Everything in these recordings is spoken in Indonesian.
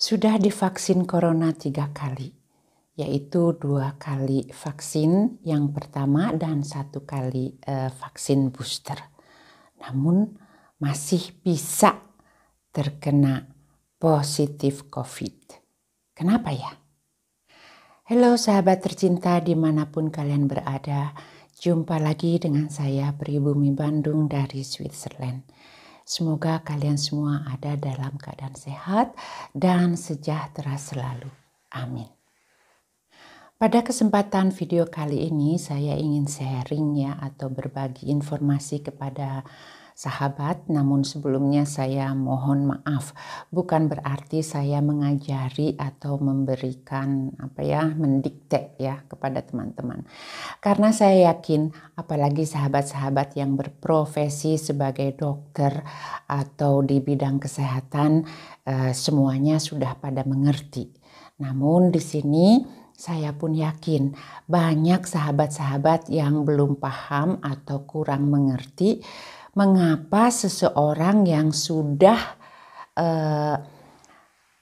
sudah divaksin corona tiga kali, yaitu dua kali vaksin yang pertama dan satu kali eh, vaksin booster. Namun masih bisa terkena positif COVID. Kenapa ya? Halo sahabat tercinta dimanapun kalian berada, jumpa lagi dengan saya Pribumi Bandung dari Switzerland. Semoga kalian semua ada dalam keadaan sehat dan sejahtera selalu. Amin. Pada kesempatan video kali ini saya ingin sharing ya atau berbagi informasi kepada Sahabat, namun sebelumnya saya mohon maaf. Bukan berarti saya mengajari atau memberikan apa ya, mendikte ya kepada teman-teman. Karena saya yakin apalagi sahabat-sahabat yang berprofesi sebagai dokter atau di bidang kesehatan eh, semuanya sudah pada mengerti. Namun di sini saya pun yakin banyak sahabat-sahabat yang belum paham atau kurang mengerti mengapa seseorang yang sudah eh,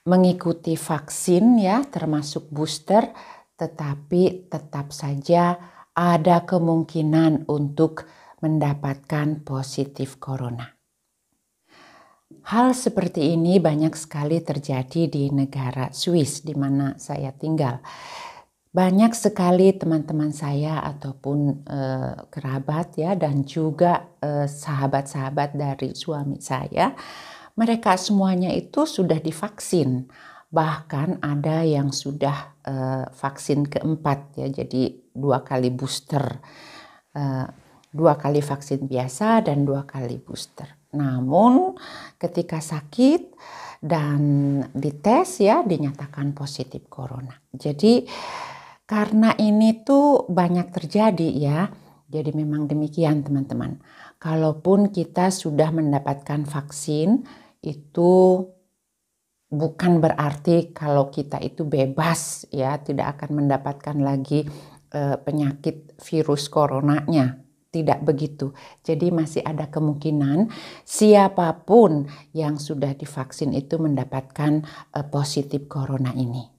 mengikuti vaksin ya termasuk booster tetapi tetap saja ada kemungkinan untuk mendapatkan positif corona. Hal seperti ini banyak sekali terjadi di negara Swiss di mana saya tinggal banyak sekali teman-teman saya ataupun uh, kerabat ya dan juga eh, sahabat-sahabat uh, dari suami saya mereka semuanya itu sudah divaksin bahkan ada yang sudah uh, vaksin keempat ya jadi dua kali booster dua kali vaksin biasa dan dua kali booster namun ketika sakit dan dites ya dinyatakan positif corona jadi karena ini tuh banyak terjadi ya. Jadi memang demikian teman-teman. Kalaupun kita sudah mendapatkan vaksin itu bukan berarti kalau kita itu bebas ya tidak akan mendapatkan lagi e, penyakit virus coronanya tidak begitu. Jadi masih ada kemungkinan siapapun yang sudah divaksin itu mendapatkan e, positif corona ini.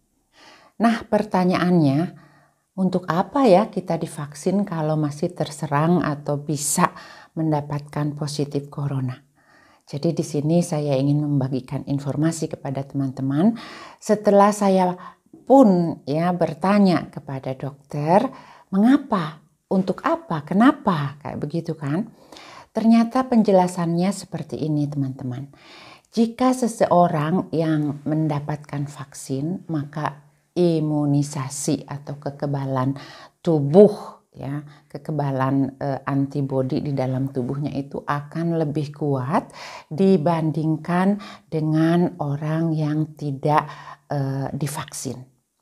Nah, pertanyaannya, untuk apa ya kita divaksin kalau masih terserang atau bisa mendapatkan positif corona? Jadi di sini saya ingin membagikan informasi kepada teman-teman. Setelah saya pun ya bertanya kepada dokter, mengapa? Untuk apa? Kenapa? Kayak begitu kan? Ternyata penjelasannya seperti ini teman-teman. Jika seseorang yang mendapatkan vaksin, maka imunisasi atau kekebalan tubuh ya kekebalan e, antibodi di dalam tubuhnya itu akan lebih kuat dibandingkan dengan orang yang tidak e, divaksin.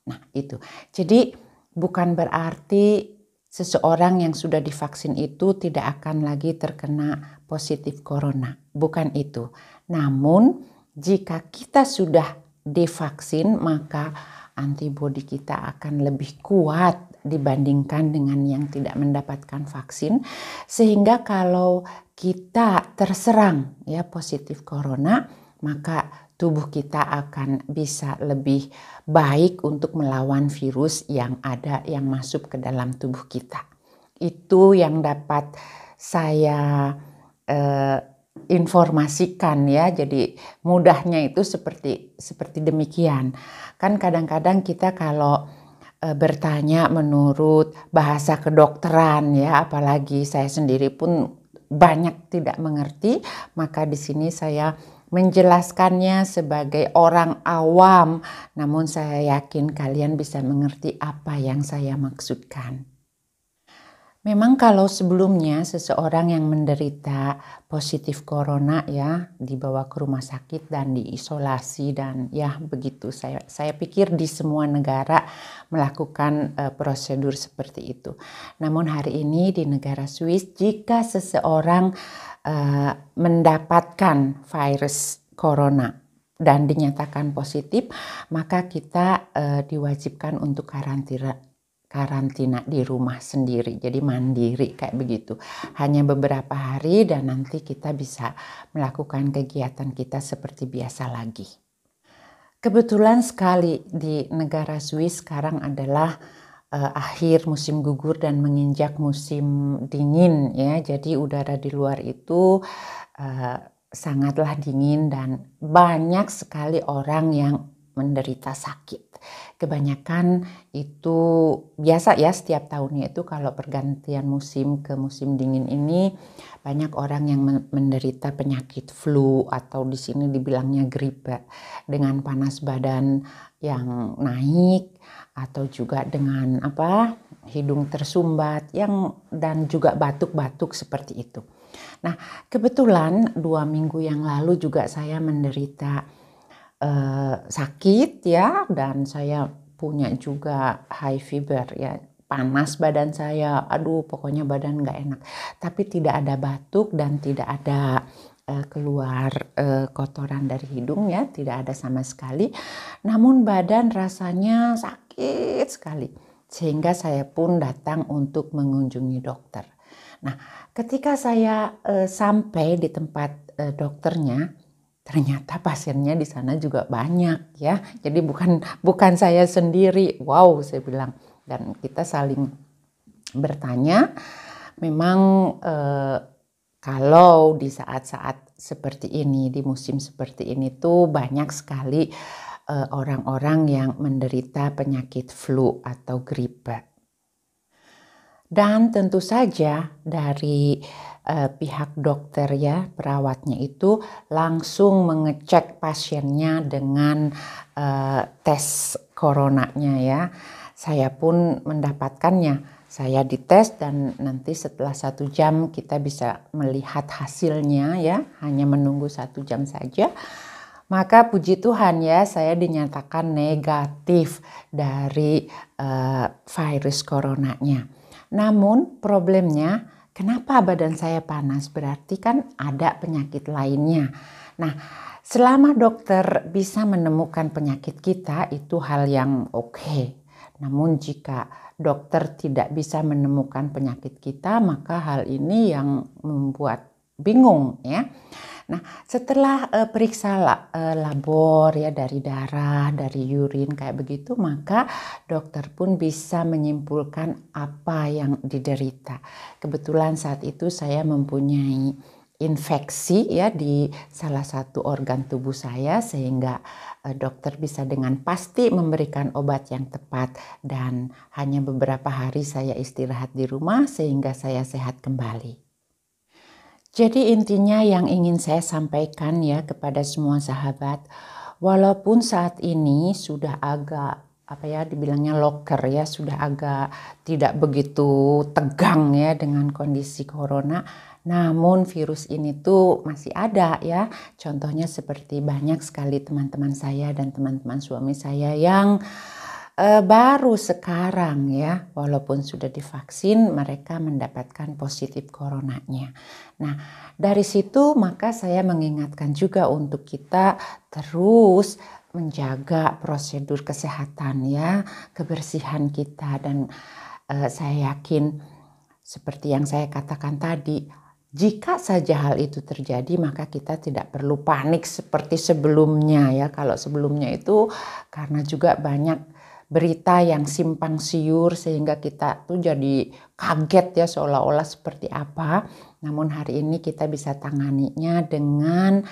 Nah, itu. Jadi bukan berarti seseorang yang sudah divaksin itu tidak akan lagi terkena positif corona. Bukan itu. Namun jika kita sudah divaksin maka antibodi kita akan lebih kuat dibandingkan dengan yang tidak mendapatkan vaksin sehingga kalau kita terserang ya positif corona maka tubuh kita akan bisa lebih baik untuk melawan virus yang ada yang masuk ke dalam tubuh kita. Itu yang dapat saya eh, informasikan ya. Jadi mudahnya itu seperti seperti demikian. Kan kadang-kadang kita kalau e, bertanya menurut bahasa kedokteran ya, apalagi saya sendiri pun banyak tidak mengerti, maka di sini saya menjelaskannya sebagai orang awam, namun saya yakin kalian bisa mengerti apa yang saya maksudkan. Memang kalau sebelumnya seseorang yang menderita positif corona ya dibawa ke rumah sakit dan diisolasi dan ya begitu saya saya pikir di semua negara melakukan uh, prosedur seperti itu. Namun hari ini di negara Swiss jika seseorang uh, mendapatkan virus corona dan dinyatakan positif maka kita uh, diwajibkan untuk karantina karantina di rumah sendiri. Jadi mandiri kayak begitu. Hanya beberapa hari dan nanti kita bisa melakukan kegiatan kita seperti biasa lagi. Kebetulan sekali di negara Swiss sekarang adalah uh, akhir musim gugur dan menginjak musim dingin ya. Jadi udara di luar itu uh, sangatlah dingin dan banyak sekali orang yang menderita sakit kebanyakan itu biasa ya setiap tahunnya itu kalau pergantian musim ke musim dingin ini banyak orang yang menderita penyakit flu atau di sini dibilangnya gripe dengan panas badan yang naik atau juga dengan apa hidung tersumbat yang dan juga batuk-batuk seperti itu. Nah, kebetulan dua minggu yang lalu juga saya menderita eh, sakit ya dan saya punya juga high fever ya panas badan saya, aduh pokoknya badan nggak enak. Tapi tidak ada batuk dan tidak ada eh, keluar eh, kotoran dari hidung ya, tidak ada sama sekali. Namun badan rasanya sakit sekali. Sehingga saya pun datang untuk mengunjungi dokter. Nah, ketika saya eh, sampai di tempat eh, dokternya, ternyata pasiennya di sana juga banyak ya. Jadi bukan bukan saya sendiri. Wow, saya bilang dan kita saling bertanya memang eh, kalau di saat-saat seperti ini di musim seperti ini tuh banyak sekali eh, orang-orang eh, yang menderita penyakit flu atau gripe dan tentu saja dari eh, pihak dokter ya perawatnya itu langsung mengecek pasiennya dengan eh, tes coronanya ya saya pun mendapatkannya saya dites dan nanti setelah satu jam kita bisa melihat hasilnya ya hanya menunggu satu jam saja maka puji Tuhan ya saya dinyatakan negatif dari eh, virus coronanya namun problemnya kenapa badan saya panas? Berarti kan ada penyakit lainnya. Nah, selama dokter bisa menemukan penyakit kita itu hal yang oke. Okay. Namun jika dokter tidak bisa menemukan penyakit kita, maka hal ini yang membuat bingung ya. Nah, setelah uh, periksa la, uh, labor ya dari darah, dari urin kayak begitu, maka dokter pun bisa menyimpulkan apa yang diderita. Kebetulan saat itu saya mempunyai infeksi ya di salah satu organ tubuh saya sehingga uh, dokter bisa dengan pasti memberikan obat yang tepat dan hanya beberapa hari saya istirahat di rumah sehingga saya sehat kembali. Jadi intinya yang ingin saya sampaikan ya kepada semua sahabat, walaupun saat ini sudah agak apa ya dibilangnya locker ya, sudah agak tidak begitu tegang ya dengan kondisi corona, namun virus ini tuh masih ada ya. Contohnya seperti banyak sekali teman-teman saya dan teman-teman suami saya yang Eh, baru sekarang ya, walaupun sudah divaksin, mereka mendapatkan positif coronanya. Nah, dari situ maka saya mengingatkan juga untuk kita terus menjaga prosedur kesehatan ya, kebersihan kita dan e, saya yakin seperti yang saya katakan tadi, jika saja hal itu terjadi, maka kita tidak perlu panik seperti sebelumnya ya. Kalau sebelumnya itu karena juga banyak berita yang simpang siur sehingga kita tuh jadi kaget ya seolah-olah seperti apa. Namun hari ini kita bisa tanganinya dengan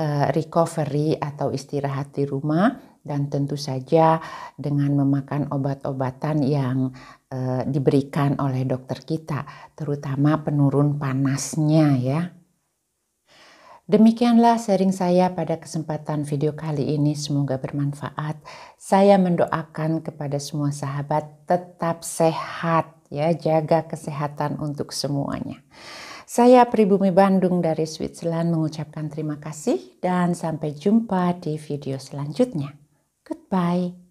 uh, recovery atau istirahat di rumah dan tentu saja dengan memakan obat-obatan yang uh, diberikan oleh dokter kita, terutama penurun panasnya ya. Demikianlah sharing saya pada kesempatan video kali ini. Semoga bermanfaat. Saya mendoakan kepada semua sahabat tetap sehat ya, jaga kesehatan untuk semuanya. Saya Pribumi Bandung dari Switzerland mengucapkan terima kasih dan sampai jumpa di video selanjutnya. Goodbye.